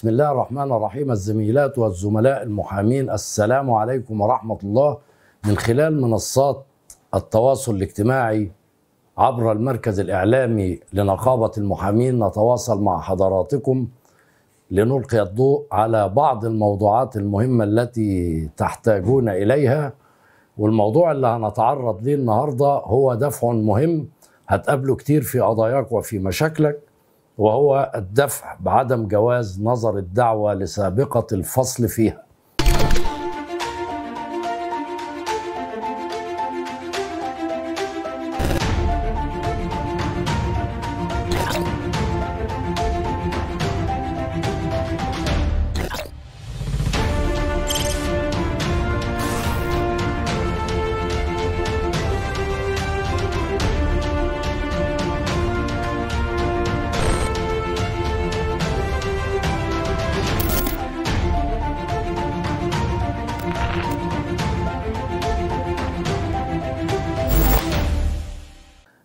بسم الله الرحمن الرحيم الزميلات والزملاء المحامين السلام عليكم ورحمة الله من خلال منصات التواصل الاجتماعي عبر المركز الإعلامي لنقابة المحامين نتواصل مع حضراتكم لنلقي الضوء على بعض الموضوعات المهمة التي تحتاجون إليها والموضوع اللي هنتعرض ليه النهاردة هو دفع مهم هتقابله كتير في قضاياك وفي مشاكلك وهو الدفع بعدم جواز نظر الدعوة لسابقة الفصل فيها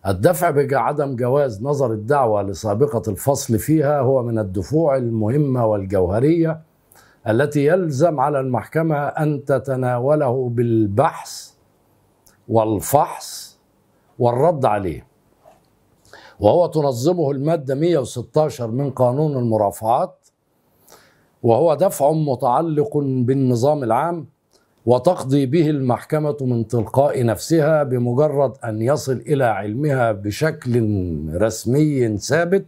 الدفع بعدم جواز نظر الدعوة لسابقة الفصل فيها هو من الدفوع المهمة والجوهرية التي يلزم على المحكمة أن تتناوله بالبحث والفحص والرد عليه وهو تنظمه المادة 116 من قانون المرافعات وهو دفع متعلق بالنظام العام وتقضي به المحكمه من تلقاء نفسها بمجرد ان يصل الى علمها بشكل رسمي ثابت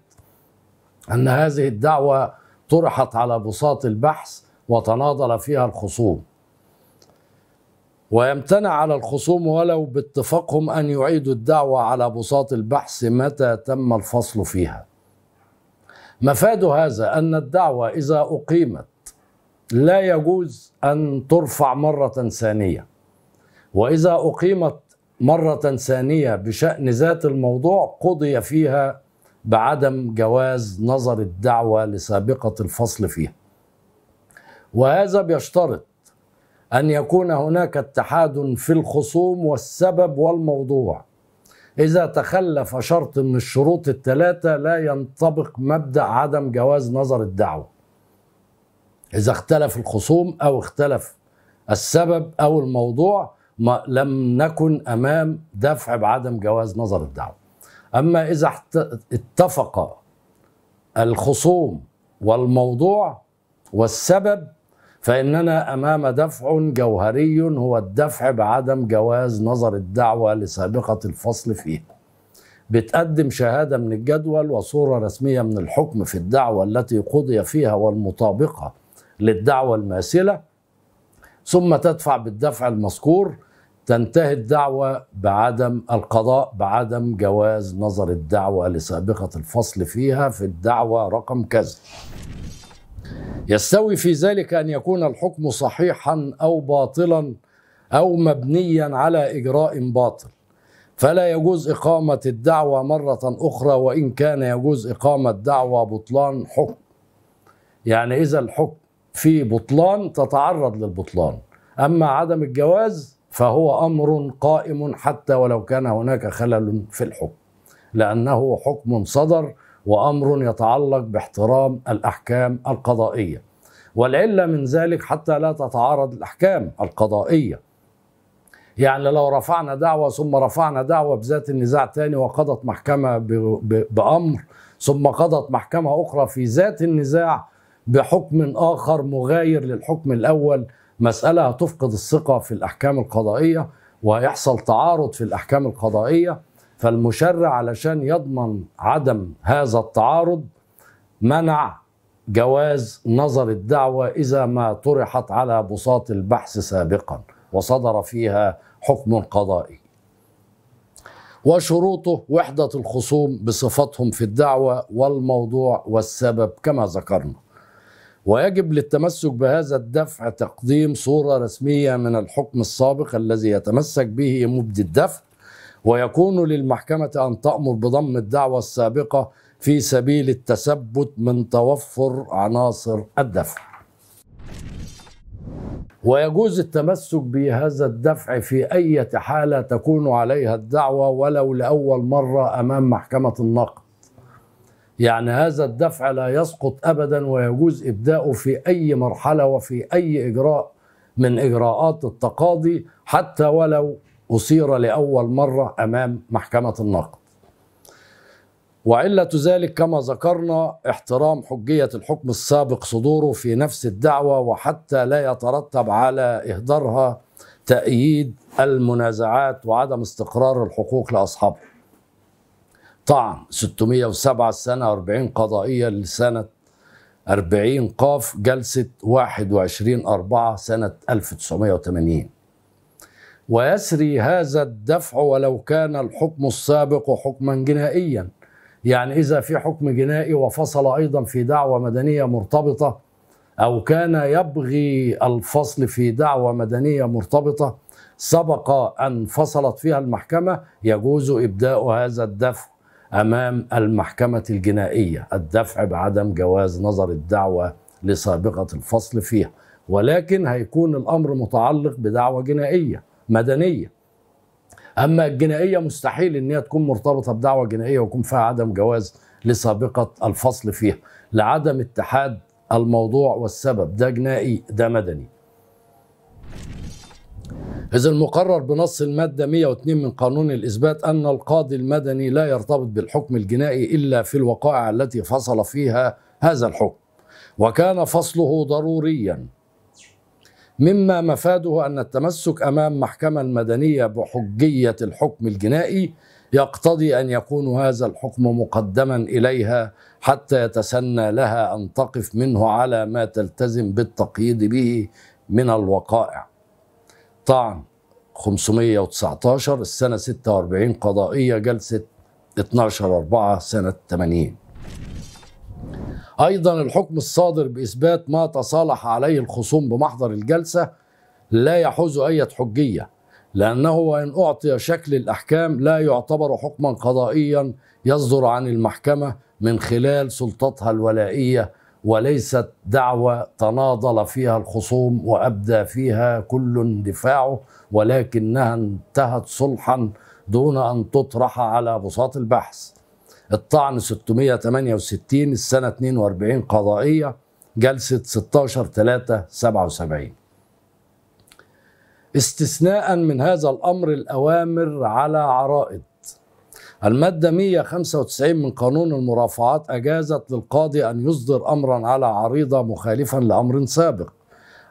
ان هذه الدعوه طرحت على بساط البحث وتناضل فيها الخصوم ويمتنع على الخصوم ولو باتفاقهم ان يعيدوا الدعوه على بساط البحث متى تم الفصل فيها مفاد هذا ان الدعوه اذا اقيمت لا يجوز أن ترفع مرة ثانية وإذا أقيمت مرة ثانية بشأن ذات الموضوع قضي فيها بعدم جواز نظر الدعوة لسابقة الفصل فيها وهذا بيشترط أن يكون هناك اتحاد في الخصوم والسبب والموضوع إذا تخلف شرط من الشروط الثلاثة لا ينطبق مبدأ عدم جواز نظر الدعوة إذا اختلف الخصوم أو اختلف السبب أو الموضوع ما لم نكن أمام دفع بعدم جواز نظر الدعوة أما إذا اتفق الخصوم والموضوع والسبب فإننا أمام دفع جوهري هو الدفع بعدم جواز نظر الدعوة لسابقة الفصل فيها بتقدم شهادة من الجدول وصورة رسمية من الحكم في الدعوة التي قضي فيها والمطابقة للدعوة الماثلة ثم تدفع بالدفع المذكور تنتهي الدعوة بعدم القضاء بعدم جواز نظر الدعوة لسابقة الفصل فيها في الدعوة رقم كذا يستوي في ذلك أن يكون الحكم صحيحا أو باطلا أو مبنيا على إجراء باطل فلا يجوز إقامة الدعوة مرة أخرى وإن كان يجوز إقامة دعوة بطلان حكم يعني إذا الحكم في بطلان تتعرض للبطلان أما عدم الجواز فهو أمر قائم حتى ولو كان هناك خلل في الحكم لأنه حكم صدر وأمر يتعلق باحترام الأحكام القضائية والعلة من ذلك حتى لا تتعارض الأحكام القضائية يعني لو رفعنا دعوة ثم رفعنا دعوة بذات النزاع تاني وقضت محكمة بأمر ثم قضت محكمة أخرى في ذات النزاع بحكم آخر مغاير للحكم الأول مسألة هتفقد الثقة في الأحكام القضائية وهيحصل تعارض في الأحكام القضائية فالمشرع علشان يضمن عدم هذا التعارض منع جواز نظر الدعوة إذا ما طرحت على بساط البحث سابقا وصدر فيها حكم قضائي وشروطه وحدة الخصوم بصفتهم في الدعوة والموضوع والسبب كما ذكرنا ويجب للتمسك بهذا الدفع تقديم صورة رسمية من الحكم السابق الذي يتمسك به مبدي الدفع ويكون للمحكمة أن تأمر بضم الدعوة السابقة في سبيل التثبت من توفر عناصر الدفع ويجوز التمسك بهذا الدفع في أي حالة تكون عليها الدعوة ولو لأول مرة أمام محكمة النقد يعني هذا الدفع لا يسقط ابدا ويجوز ابداؤه في اي مرحله وفي اي اجراء من اجراءات التقاضي حتى ولو اصير لاول مره امام محكمه النقد. وعله ذلك كما ذكرنا احترام حجيه الحكم السابق صدوره في نفس الدعوه وحتى لا يترتب على اهدارها تأييد المنازعات وعدم استقرار الحقوق لأصحابها طعن 607 سنة 40 قضائية لسنة 40 قاف جلسة 21 أربعة سنة 1980 ويسري هذا الدفع ولو كان الحكم السابق حكما جنائيا يعني إذا في حكم جنائي وفصل أيضا في دعوة مدنية مرتبطة أو كان يبغي الفصل في دعوة مدنية مرتبطة سبق أن فصلت فيها المحكمة يجوز إبداء هذا الدفع امام المحكمه الجنائيه الدفع بعدم جواز نظر الدعوه لسابقه الفصل فيها ولكن هيكون الامر متعلق بدعوه جنائيه مدنيه اما الجنائيه مستحيل ان هي تكون مرتبطه بدعوه جنائيه ويكون فيها عدم جواز لسابقه الفصل فيها لعدم اتحاد الموضوع والسبب ده جنائي ده مدني إذ المقرر بنص المادة 102 من قانون الإثبات أن القاضي المدني لا يرتبط بالحكم الجنائي إلا في الوقائع التي فصل فيها هذا الحكم وكان فصله ضروريا مما مفاده أن التمسك أمام محكمة مدنية بحجية الحكم الجنائي يقتضي أن يكون هذا الحكم مقدما إليها حتى يتسنى لها أن تقف منه على ما تلتزم بالتقييد به من الوقائع طعن 519 السنة 46 قضائية جلسة 12 4 سنة 80 أيضا الحكم الصادر بإثبات ما تصالح عليه الخصوم بمحضر الجلسة لا يحوز أي حجية لأنه وإن أعطي شكل الأحكام لا يعتبر حكما قضائيا يصدر عن المحكمة من خلال سلطتها الولائية وليست دعوه تناضل فيها الخصوم وابدى فيها كل دفاعه ولكنها انتهت صلحا دون ان تطرح على بساط البحث. الطعن 668 السنه 42 قضائيه جلسه 16 3 77. استثناء من هذا الامر الاوامر على عرائض المادة 195 من قانون المرافعات أجازت للقاضي أن يصدر أمرا على عريضة مخالفا لأمر سابق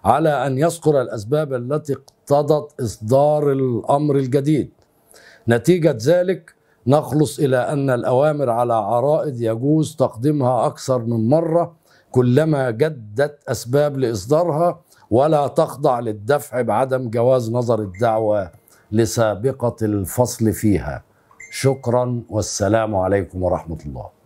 على أن يذكر الأسباب التي اقتضت إصدار الأمر الجديد نتيجة ذلك نخلص إلى أن الأوامر على عرائض يجوز تقديمها أكثر من مرة كلما جدت أسباب لإصدارها ولا تخضع للدفع بعدم جواز نظر الدعوة لسابقة الفصل فيها شكرا والسلام عليكم ورحمه الله